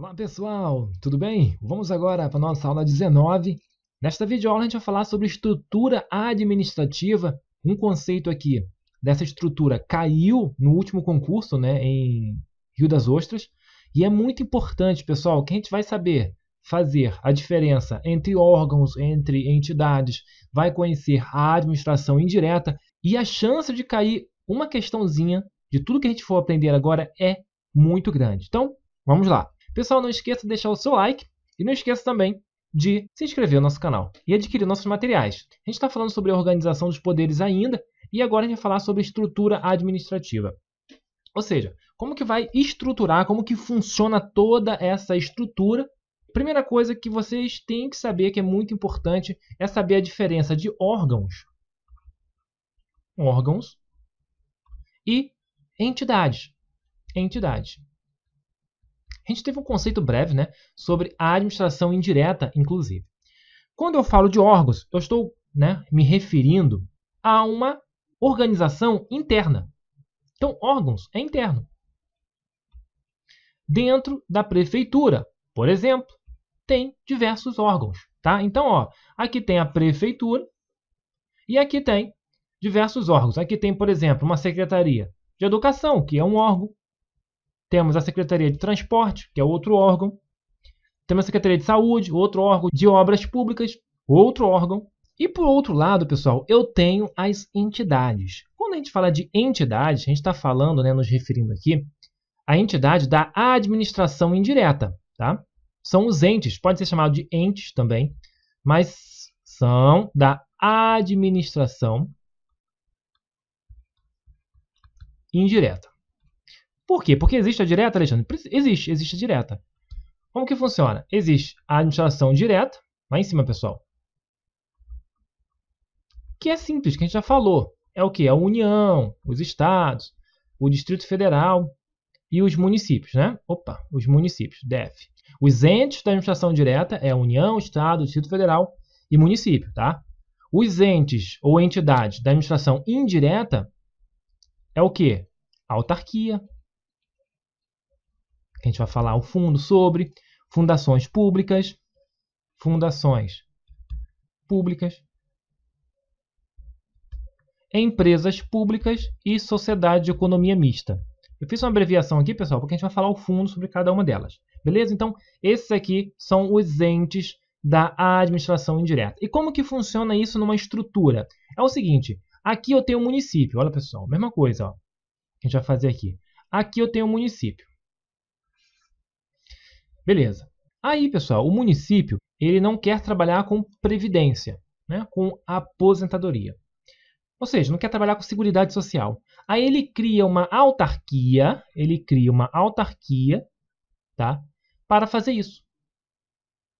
Olá pessoal, tudo bem? Vamos agora para a nossa aula 19. Nesta videoaula a gente vai falar sobre estrutura administrativa, um conceito aqui dessa estrutura caiu no último concurso né, em Rio das Ostras e é muito importante, pessoal, que a gente vai saber fazer a diferença entre órgãos, entre entidades, vai conhecer a administração indireta e a chance de cair uma questãozinha de tudo que a gente for aprender agora é muito grande. Então, vamos lá. Pessoal, não esqueça de deixar o seu like e não esqueça também de se inscrever no nosso canal e adquirir nossos materiais. A gente está falando sobre a organização dos poderes ainda e agora a gente vai falar sobre estrutura administrativa. Ou seja, como que vai estruturar, como que funciona toda essa estrutura. Primeira coisa que vocês têm que saber, que é muito importante, é saber a diferença de órgãos, órgãos e entidades. Entidades. A gente teve um conceito breve né, sobre a administração indireta, inclusive. Quando eu falo de órgãos, eu estou né, me referindo a uma organização interna. Então, órgãos é interno. Dentro da prefeitura, por exemplo, tem diversos órgãos. Tá? Então, ó, aqui tem a prefeitura e aqui tem diversos órgãos. Aqui tem, por exemplo, uma secretaria de educação, que é um órgão. Temos a Secretaria de Transporte, que é outro órgão. Temos a Secretaria de Saúde, outro órgão. De Obras Públicas, outro órgão. E por outro lado, pessoal, eu tenho as entidades. Quando a gente fala de entidades, a gente está falando, né, nos referindo aqui, a entidade da administração indireta, tá? São os entes, pode ser chamado de entes também, mas são da administração indireta. Por quê? Porque existe a direta, Alexandre? Existe, existe a direta. Como que funciona? Existe a administração direta, lá em cima, pessoal. Que é simples, que a gente já falou. É o que? A União, os estados, o Distrito Federal e os municípios, né? Opa, os municípios, DEF. Os entes da administração direta é a União, Estado, Distrito Federal e município, tá? Os entes ou entidades da administração indireta é o que? Autarquia, que a gente vai falar o fundo sobre fundações públicas, fundações públicas, empresas públicas e sociedade de economia mista. Eu fiz uma abreviação aqui, pessoal, porque a gente vai falar o fundo sobre cada uma delas. Beleza? Então, esses aqui são os entes da administração indireta. E como que funciona isso numa estrutura? É o seguinte, aqui eu tenho o município, olha pessoal, mesma coisa, ó, que a gente vai fazer aqui. Aqui eu tenho o município. Beleza. Aí, pessoal, o município ele não quer trabalhar com previdência, né, com aposentadoria. Ou seja, não quer trabalhar com seguridade social. Aí ele cria uma autarquia, ele cria uma autarquia, tá? Para fazer isso.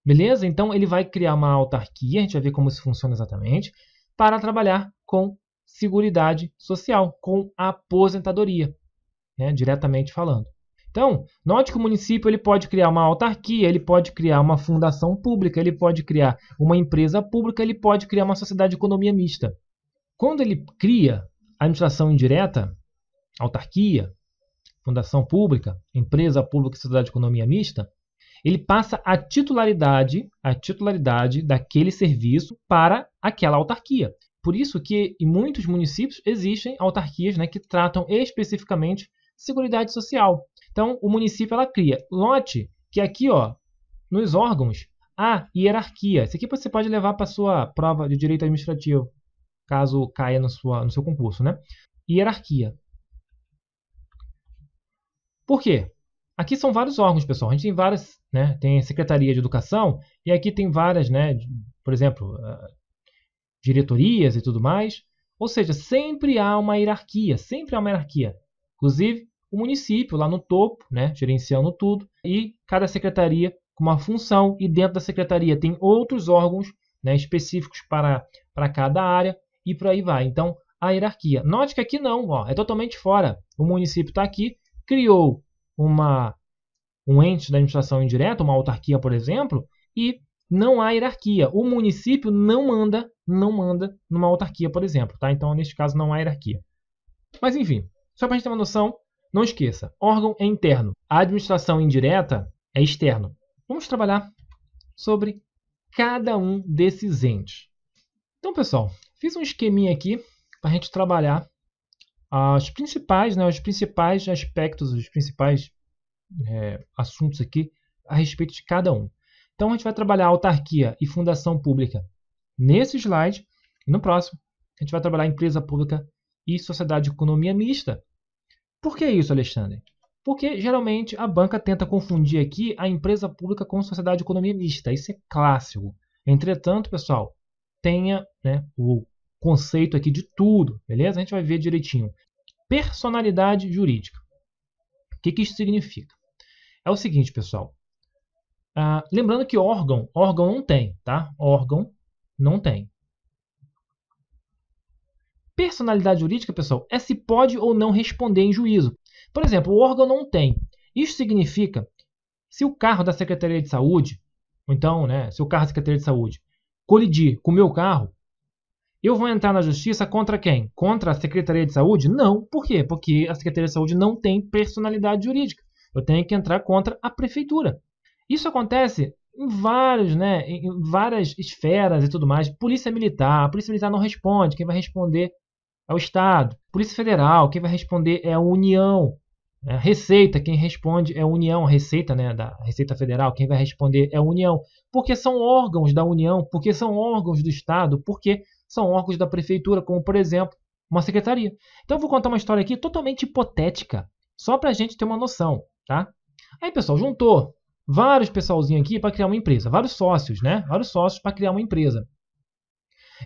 Beleza? Então ele vai criar uma autarquia, a gente vai ver como isso funciona exatamente, para trabalhar com seguridade social, com aposentadoria, né, diretamente falando. Então, note que o município ele pode criar uma autarquia, ele pode criar uma fundação pública, ele pode criar uma empresa pública, ele pode criar uma sociedade de economia mista. Quando ele cria administração indireta, autarquia, fundação pública, empresa pública e sociedade de economia mista, ele passa a titularidade, a titularidade daquele serviço para aquela autarquia. Por isso que em muitos municípios existem autarquias né, que tratam especificamente Seguridade Social. Então, o município ela cria. Note que aqui, ó, nos órgãos, há hierarquia. Isso aqui você pode levar para sua prova de direito administrativo, caso caia no, sua, no seu concurso, né? Hierarquia. Por quê? Aqui são vários órgãos, pessoal. A gente tem várias, né? Tem Secretaria de Educação e aqui tem várias, né? Por exemplo, ah, diretorias e tudo mais. Ou seja, sempre há uma hierarquia, sempre há uma hierarquia. Inclusive, o município lá no topo, né, gerenciando tudo, e cada secretaria com uma função, e dentro da secretaria tem outros órgãos né, específicos para, para cada área, e por aí vai. Então, a hierarquia. Note que aqui não, ó, é totalmente fora. O município está aqui, criou uma, um ente da administração indireta, uma autarquia, por exemplo, e não há hierarquia. O município não manda, não manda numa autarquia, por exemplo, tá? Então, neste caso, não há hierarquia. Mas enfim, só para a gente ter uma noção não esqueça, órgão é interno, a administração indireta é externo. Vamos trabalhar sobre cada um desses entes. Então, pessoal, fiz um esqueminha aqui para a gente trabalhar as principais, né, os principais aspectos, os principais é, assuntos aqui a respeito de cada um. Então, a gente vai trabalhar autarquia e fundação pública nesse slide e no próximo a gente vai trabalhar empresa pública e sociedade de economia mista. Por que isso, Alexandre? Porque geralmente a banca tenta confundir aqui a empresa pública com sociedade de economia mista. Isso é clássico. Entretanto, pessoal, tenha né, o conceito aqui de tudo, beleza? A gente vai ver direitinho. Personalidade jurídica. O que, que isso significa? É o seguinte, pessoal. Ah, lembrando que órgão, órgão não tem, tá? Órgão não tem. Personalidade jurídica, pessoal, é se pode ou não responder em juízo. Por exemplo, o órgão não tem. Isso significa se o carro da Secretaria de Saúde, ou então, né, se o carro da Secretaria de Saúde colidir com o meu carro, eu vou entrar na justiça contra quem? Contra a Secretaria de Saúde? Não. Por quê? Porque a Secretaria de Saúde não tem personalidade jurídica. Eu tenho que entrar contra a prefeitura. Isso acontece em vários, né, em várias esferas e tudo mais. Polícia militar, a polícia militar não responde. Quem vai responder é o Estado. Polícia Federal, quem vai responder é a União. É, a Receita, quem responde é a União. A Receita, né, da Receita Federal, quem vai responder é a União. Porque são órgãos da União, porque são órgãos do Estado, porque são órgãos da Prefeitura, como, por exemplo, uma secretaria. Então eu vou contar uma história aqui totalmente hipotética, só para a gente ter uma noção, tá? Aí, pessoal, juntou vários pessoalzinhos aqui para criar uma empresa, vários sócios, né? Vários sócios para criar uma empresa.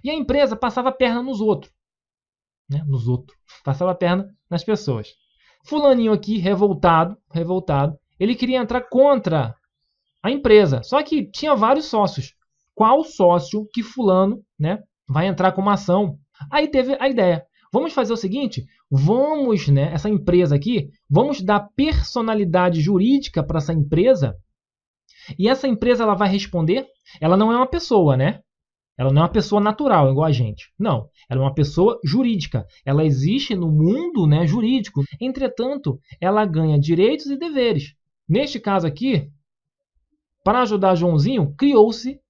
E a empresa passava a perna nos outros né, nos outros, passava a perna nas pessoas. Fulaninho aqui, revoltado, revoltado, ele queria entrar contra a empresa, só que tinha vários sócios. Qual sócio que fulano, né, vai entrar com uma ação? Aí teve a ideia. Vamos fazer o seguinte, vamos, né, essa empresa aqui, vamos dar personalidade jurídica para essa empresa. E essa empresa ela vai responder, ela não é uma pessoa, né? Ela não é uma pessoa natural, igual a gente. Não, ela é uma pessoa jurídica. Ela existe no mundo né, jurídico. Entretanto, ela ganha direitos e deveres. Neste caso aqui, para ajudar Joãozinho, criou-se,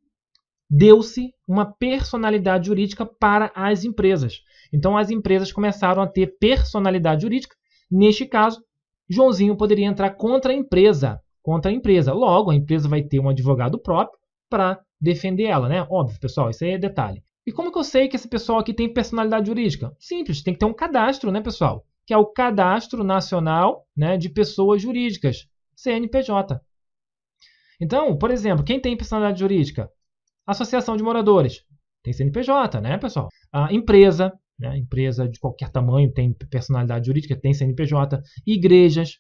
deu-se uma personalidade jurídica para as empresas. Então, as empresas começaram a ter personalidade jurídica. Neste caso, Joãozinho poderia entrar contra a empresa. Contra a empresa. Logo, a empresa vai ter um advogado próprio para defender ela, né? Óbvio, pessoal, isso aí é detalhe. E como que eu sei que esse pessoal aqui tem personalidade jurídica? Simples, tem que ter um cadastro, né, pessoal? Que é o Cadastro Nacional né, de Pessoas Jurídicas, CNPJ. Então, por exemplo, quem tem personalidade jurídica? Associação de moradores, tem CNPJ, né, pessoal? A empresa, né, empresa de qualquer tamanho tem personalidade jurídica, tem CNPJ. Igrejas,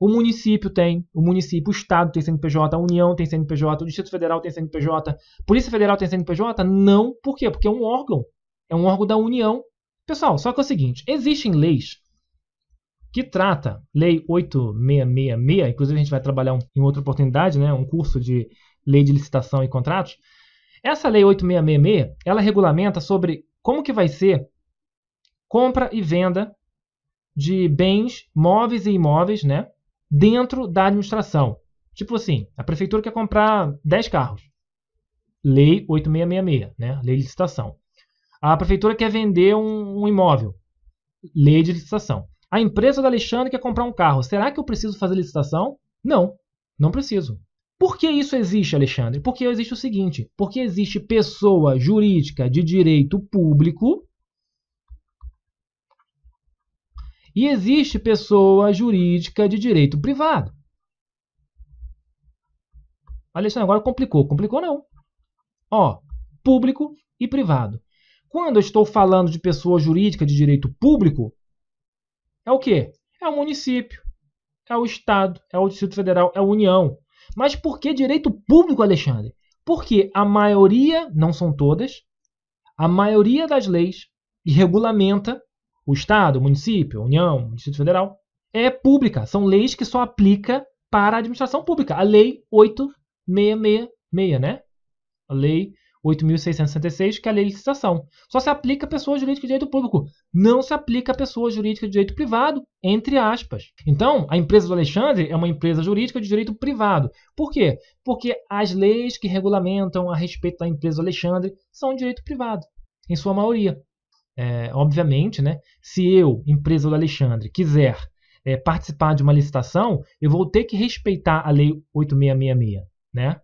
o município tem, o município, o estado tem CNPJ, a União tem CNPJ, o Distrito Federal tem CNPJ, Polícia Federal tem CNPJ? Não, por quê? Porque é um órgão, é um órgão da União. Pessoal, só que é o seguinte, existem leis que trata, lei 8666, inclusive a gente vai trabalhar um, em outra oportunidade, né, um curso de lei de licitação e contratos. Essa lei 8666, ela regulamenta sobre como que vai ser compra e venda de bens móveis e imóveis, né, dentro da administração. Tipo assim, a prefeitura quer comprar 10 carros. Lei 8666, né? Lei de licitação. A prefeitura quer vender um, um imóvel. Lei de licitação. A empresa do Alexandre quer comprar um carro. Será que eu preciso fazer licitação? Não, não preciso. Por que isso existe, Alexandre? Porque existe o seguinte: porque existe pessoa jurídica de direito público E existe pessoa jurídica de direito privado. Alexandre, agora complicou. Complicou não. Ó, público e privado. Quando eu estou falando de pessoa jurídica de direito público, é o quê? É o município, é o Estado, é o Distrito Federal, é a União. Mas por que direito público, Alexandre? Porque a maioria, não são todas, a maioria das leis regulamenta o Estado, o município, a União, o Distrito Federal, é pública. São leis que só aplica para a administração pública. A Lei 8666, né? A Lei 8.666, que é a lei de licitação. Só se aplica a pessoa jurídica de direito público. Não se aplica a pessoa jurídica de direito privado, entre aspas. Então, a empresa do Alexandre é uma empresa jurídica de direito privado. Por quê? Porque as leis que regulamentam a respeito da empresa do Alexandre são de direito privado, em sua maioria é, obviamente, né, se eu, empresa do Alexandre, quiser é, participar de uma licitação, eu vou ter que respeitar a lei 8666, né?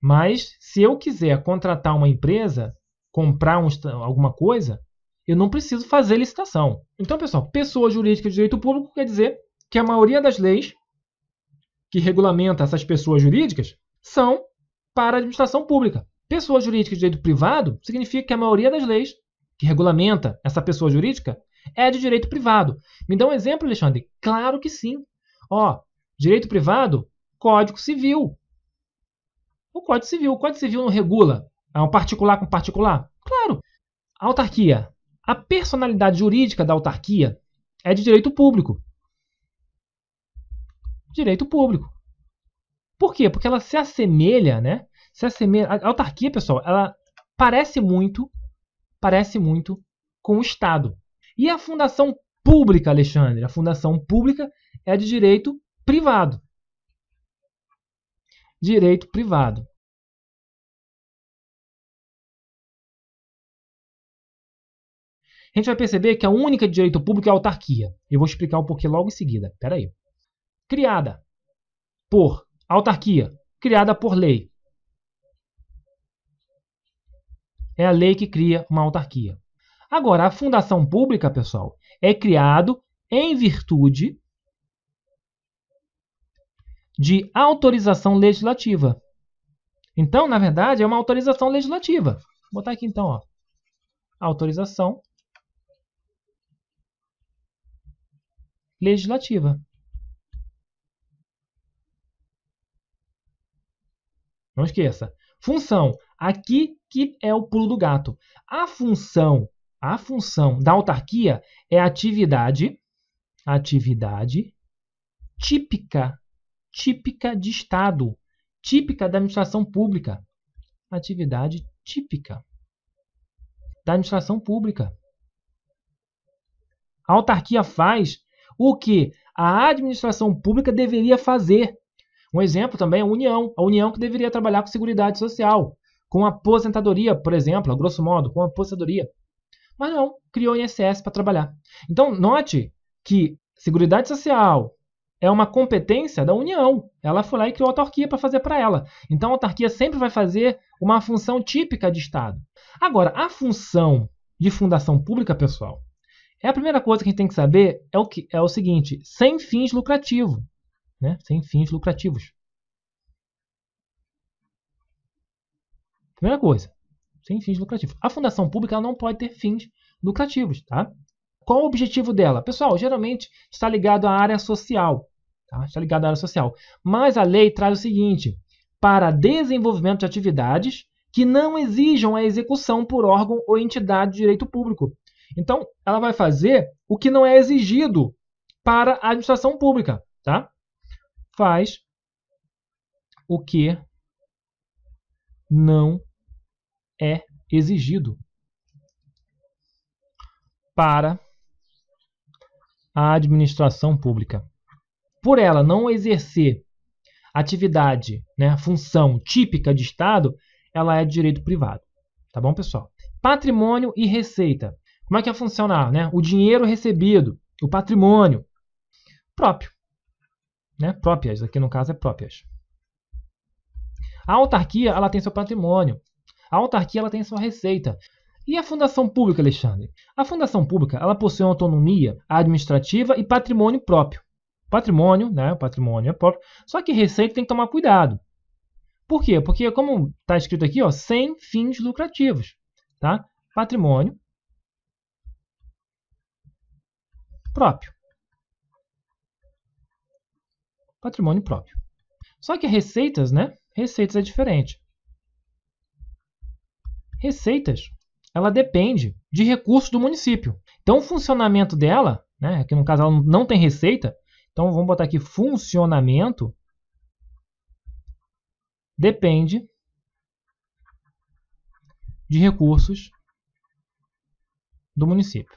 Mas se eu quiser contratar uma empresa, comprar um, alguma coisa, eu não preciso fazer licitação. Então, pessoal, pessoa jurídica de direito público quer dizer que a maioria das leis que regulamenta essas pessoas jurídicas são para a administração pública. Pessoa jurídica de direito privado significa que a maioria das leis que regulamenta essa pessoa jurídica é de direito privado. Me dá um exemplo, Alexandre? Claro que sim. Ó, direito privado, Código Civil. O Código Civil, o Código Civil não regula é um particular com particular? Claro. A autarquia, a personalidade jurídica da autarquia é de direito público. Direito público. Por quê? Porque ela se assemelha, né? Se assemelha. A autarquia, pessoal, ela parece muito parece muito com o Estado. E a fundação pública, Alexandre? A fundação pública é de direito privado. Direito privado. A gente vai perceber que a única de direito público é a autarquia. Eu vou explicar o porquê logo em seguida. Espera aí. Criada por autarquia, criada por lei. É a lei que cria uma autarquia. Agora, a fundação pública, pessoal, é criado em virtude de autorização legislativa. Então, na verdade, é uma autorização legislativa. Vou botar aqui então, ó. Autorização legislativa. Não esqueça. Função. Aqui que é o pulo do gato. A função, a função da autarquia é atividade, atividade típica, típica de Estado, típica da administração pública. Atividade típica da administração pública. A autarquia faz o que a administração pública deveria fazer. Um exemplo também é a União, a União que deveria trabalhar com Seguridade Social com aposentadoria, por exemplo, a grosso modo, com aposentadoria. Mas não, criou o INSS para trabalhar. Então, note que Seguridade Social é uma competência da União. Ela foi lá e criou a autarquia para fazer para ela. Então, a autarquia sempre vai fazer uma função típica de Estado. Agora, a função de fundação pública, pessoal, é a primeira coisa que a gente tem que saber é o, que, é o seguinte, sem fins lucrativos. Né? Sem fins lucrativos. Primeira coisa, sem fins lucrativos. A fundação pública não pode ter fins lucrativos, tá? Qual o objetivo dela? Pessoal, geralmente está ligado à área social, tá? Está ligado à área social. Mas a lei traz o seguinte: para desenvolvimento de atividades que não exijam a execução por órgão ou entidade de direito público. Então, ela vai fazer o que não é exigido para a administração pública, tá? Faz o que não é exigido para a administração pública. Por ela não exercer atividade, né, função típica de Estado, ela é de direito privado. Tá bom, pessoal? Patrimônio e receita. Como é que vai funcionar? Né? O dinheiro recebido, o patrimônio próprio. Né? Próprias, aqui no caso é próprias. A autarquia ela tem seu patrimônio. A autarquia ela tem sua receita. E a fundação pública, Alexandre? A fundação pública ela possui autonomia administrativa e patrimônio próprio. Patrimônio, né? O patrimônio é próprio. Só que receita tem que tomar cuidado. Por quê? Porque, como está escrito aqui, ó, sem fins lucrativos. Tá? Patrimônio próprio. Patrimônio próprio. Só que receitas, né? Receitas é diferente receitas. Ela depende de recursos do município. Então, o funcionamento dela, né, aqui no caso ela não tem receita, então vamos botar aqui funcionamento depende de recursos do município.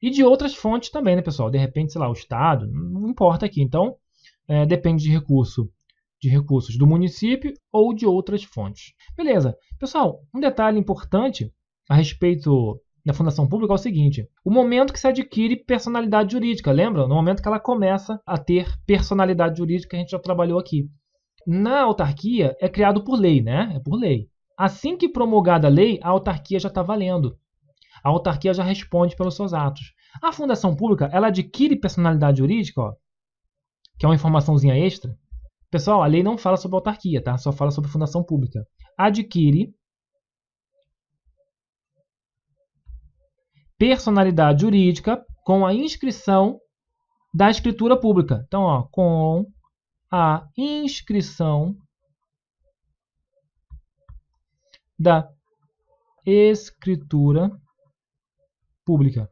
E de outras fontes também, né, pessoal? De repente, sei lá, o Estado, não importa aqui. Então, é, depende de recurso de recursos do município ou de outras fontes. Beleza. Pessoal, um detalhe importante a respeito da fundação pública é o seguinte: o momento que se adquire personalidade jurídica, lembra? No momento que ela começa a ter personalidade jurídica, a gente já trabalhou aqui. Na autarquia é criado por lei, né? É por lei. Assim que promulgada a lei, a autarquia já está valendo. A autarquia já responde pelos seus atos. A fundação pública, ela adquire personalidade jurídica, ó, que é uma informaçãozinha extra, Pessoal, a lei não fala sobre autarquia, tá? Só fala sobre fundação pública. Adquire personalidade jurídica com a inscrição da escritura pública. Então, ó, com a inscrição da escritura pública.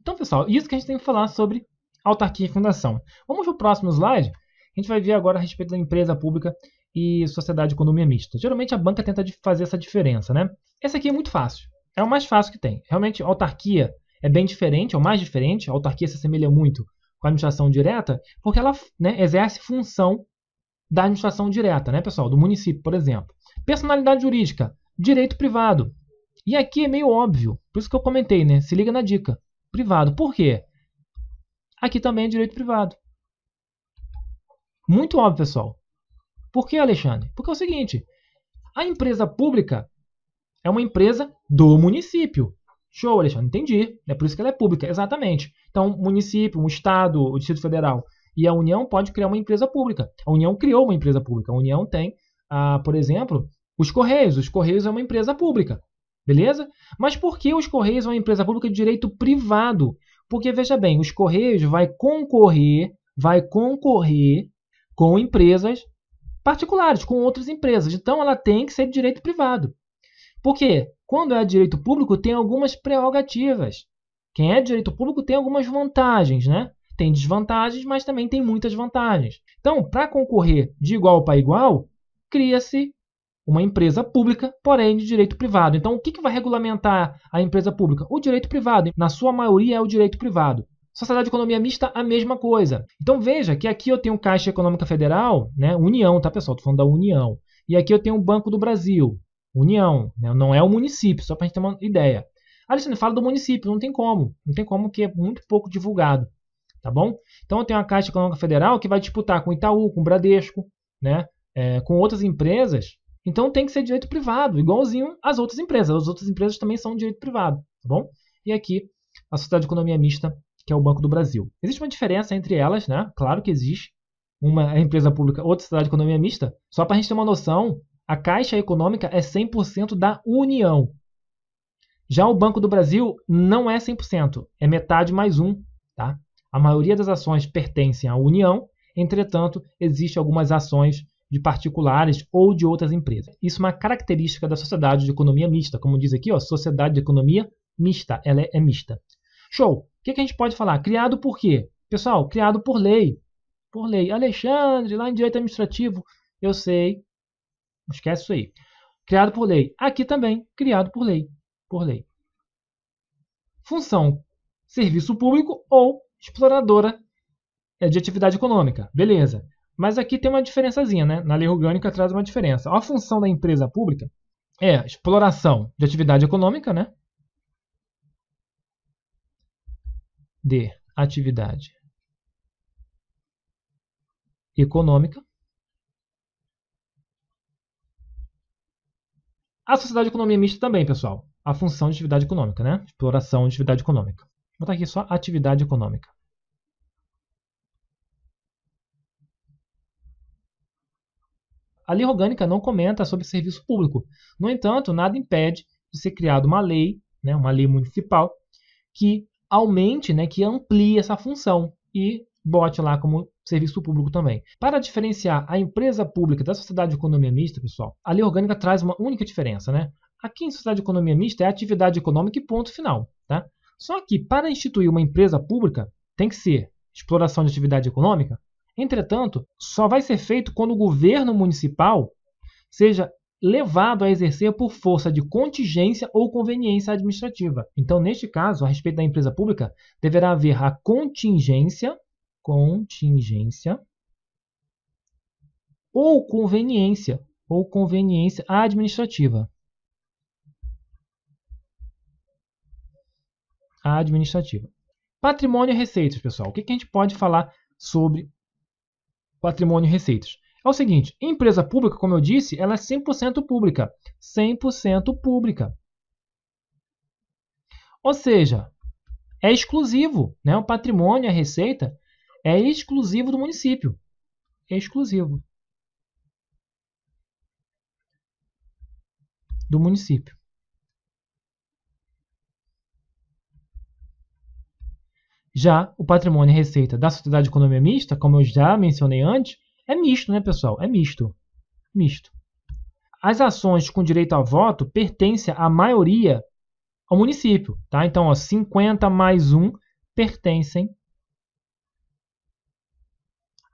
Então, pessoal, isso que a gente tem que falar sobre autarquia e fundação. Vamos para o próximo slide. A gente vai ver agora a respeito da empresa pública e sociedade e economia mista. Geralmente a banca tenta fazer essa diferença, né? Essa aqui é muito fácil. É o mais fácil que tem. Realmente, autarquia é bem diferente, é o mais diferente. A autarquia se assemelha muito com a administração direta, porque ela né, exerce função da administração direta, né, pessoal? Do município, por exemplo. Personalidade jurídica, direito privado. E aqui é meio óbvio, por isso que eu comentei, né? Se liga na dica. Privado. Por quê? Aqui também é direito privado. Muito óbvio, pessoal. Por que, Alexandre? Porque é o seguinte: a empresa pública é uma empresa do município. Show, Alexandre, entendi. É por isso que ela é pública, exatamente. Então, município, um estado, o Distrito Federal e a União pode criar uma empresa pública. A União criou uma empresa pública. A União tem, ah, por exemplo, os Correios. Os Correios é uma empresa pública. Beleza? Mas por que os Correios é uma empresa pública de direito privado? Porque veja bem, os Correios vai concorrer, vai concorrer com empresas particulares, com outras empresas. Então ela tem que ser de direito privado. Por quê? Quando é direito público, tem algumas prerrogativas. Quem é direito público tem algumas vantagens, né? Tem desvantagens, mas também tem muitas vantagens. Então, para concorrer de igual para igual, cria-se uma empresa pública, porém de direito privado. Então, o que, que vai regulamentar a empresa pública? O direito privado. Na sua maioria, é o direito privado. Sociedade de economia mista, a mesma coisa. Então, veja que aqui eu tenho Caixa Econômica Federal, né? União, tá, pessoal? Estou falando da União. E aqui eu tenho o Banco do Brasil, União. Né? Não é o município, só para a gente ter uma ideia. Alexandre, fala do município, não tem como. Não tem como, que é muito pouco divulgado. Tá bom? Então, eu tenho a Caixa Econômica Federal que vai disputar com Itaú, com Bradesco, né? É, com outras empresas então tem que ser direito privado, igualzinho às outras empresas. As outras empresas também são direito privado, tá bom? E aqui a Sociedade de Economia Mista, que é o Banco do Brasil. Existe uma diferença entre elas, né? Claro que existe. Uma é empresa pública, outra é sociedade de economia mista. Só para a gente ter uma noção, a Caixa Econômica é 100% da União. Já o Banco do Brasil não é 100%, é metade mais um. Tá? A maioria das ações pertencem à União, entretanto, existem algumas ações de particulares ou de outras empresas. Isso é uma característica da sociedade de economia mista, como diz aqui, ó, sociedade de economia mista, ela é, é mista. Show! O que, que, a gente pode falar? Criado por quê? Pessoal, criado por lei. Por lei. Alexandre, lá em direito administrativo, eu sei. Não esquece isso aí. Criado por lei. Aqui também, criado por lei. Por lei. Função: serviço público ou exploradora é de atividade econômica. Beleza. Mas aqui tem uma diferençazinha, né? Na lei orgânica traz uma diferença. A função da empresa pública é exploração de atividade econômica, né? De atividade econômica. A sociedade de economia mista também, pessoal. A função de atividade econômica, né? Exploração de atividade econômica. Vou botar aqui só atividade econômica. A lei orgânica não comenta sobre serviço público. No entanto, nada impede de ser criada uma lei, né, uma lei municipal, que aumente, né, que amplie essa função e bote lá como serviço público também. Para diferenciar a empresa pública da sociedade de economia mista, pessoal, a lei orgânica traz uma única diferença, né? Aqui em sociedade de economia mista é atividade econômica e ponto final, tá? Só que para instituir uma empresa pública tem que ser exploração de atividade econômica, Entretanto, só vai ser feito quando o governo municipal seja levado a exercer por força de contingência ou conveniência administrativa. Então, neste caso, a respeito da empresa pública, deverá haver a contingência, contingência ou conveniência ou conveniência administrativa. Administrativa. Patrimônio e receitas, pessoal. O que, que a gente pode falar sobre patrimônio e receitas. É o seguinte, empresa pública, como eu disse, ela é 100% pública. 100% pública. Ou seja, é exclusivo, né? O patrimônio, a receita, é exclusivo do município. É exclusivo. Do município. Já o patrimônio e receita da sociedade de economia mista, como eu já mencionei antes, é misto, né, pessoal? É misto. Misto. As ações com direito a voto pertencem à maioria ao município, tá? Então, ó, 50 mais 1 pertencem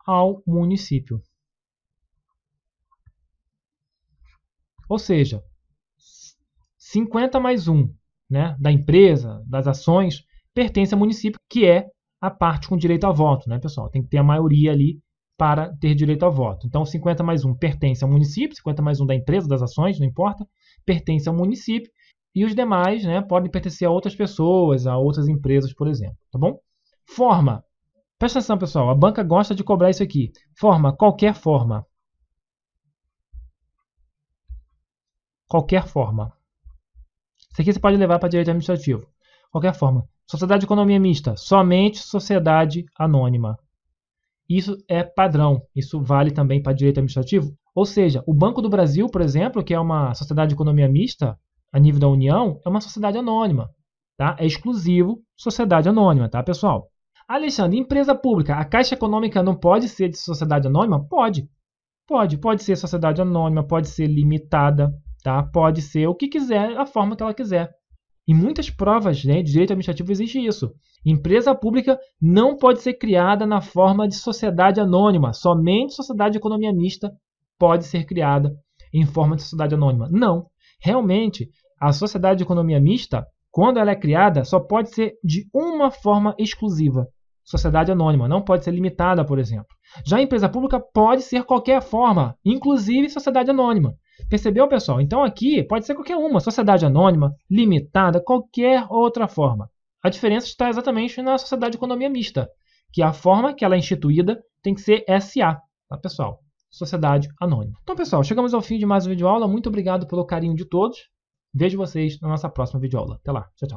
ao município. Ou seja, 50 mais 1 né, da empresa, das ações, pertence ao município, que é a parte com direito a voto, né, pessoal? Tem que ter a maioria ali para ter direito a voto. Então, 50 mais 1 pertence ao município, 50 mais 1 da empresa, das ações, não importa, pertence ao município, e os demais né, podem pertencer a outras pessoas, a outras empresas, por exemplo, tá bom? Forma. Presta atenção, pessoal, a banca gosta de cobrar isso aqui. Forma, qualquer forma. Qualquer forma. Isso aqui você pode levar para direito administrativo. Qualquer forma. Sociedade de economia mista, somente sociedade anônima. Isso é padrão, isso vale também para direito administrativo. Ou seja, o Banco do Brasil, por exemplo, que é uma sociedade de economia mista a nível da União, é uma sociedade anônima. Tá? É exclusivo sociedade anônima, tá, pessoal? Alexandre, empresa pública, a Caixa Econômica não pode ser de sociedade anônima? Pode. Pode, pode ser sociedade anônima, pode ser limitada, tá? Pode ser o que quiser, a forma que ela quiser. Em muitas provas né, de direito administrativo existe isso. Empresa pública não pode ser criada na forma de sociedade anônima. Somente sociedade de economia mista pode ser criada em forma de sociedade anônima. Não. Realmente, a sociedade de economia mista, quando ela é criada, só pode ser de uma forma exclusiva. Sociedade anônima não pode ser limitada, por exemplo. Já a empresa pública pode ser qualquer forma, inclusive sociedade anônima. Percebeu, pessoal? Então aqui pode ser qualquer uma, sociedade anônima, limitada, qualquer outra forma. A diferença está exatamente na sociedade de economia mista, que a forma que ela é instituída tem que ser SA, tá, pessoal? Sociedade anônima. Então, pessoal, chegamos ao fim de mais uma videoaula. Muito obrigado pelo carinho de todos. Vejo vocês na nossa próxima videoaula. Até lá. Tchau, tchau.